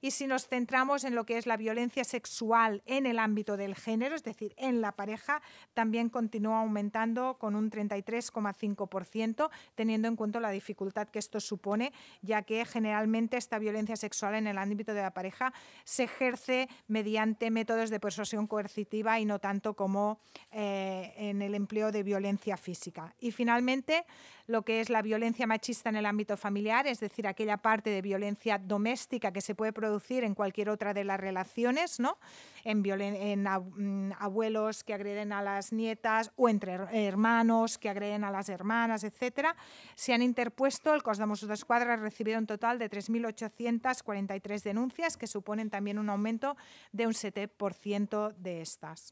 Y si nos centramos en lo que es la violencia sexual en el ámbito del género, es decir, en la pareja, también continúa aumentando con un 33,5%, teniendo en cuenta la dificultad que esto supone, ya que generalmente esta violencia sexual en el ámbito de la pareja se ejerce mediante métodos de persuasión coercitiva y no tanto como eh, en el empleo de violencia física. Y finalmente, lo que es la violencia machista en el ámbito familiar, es decir, aquella parte de violencia doméstica que se puede producir en cualquier otra de las relaciones, ¿no? En, mm, abuelos que agreden a las nietas o entre hermanos que agreden a las hermanas, etcétera, se han interpuesto, el cos de Escuadra recibió ha recibido un total de 3.843 denuncias, que suponen también un aumento de un 7% de estas.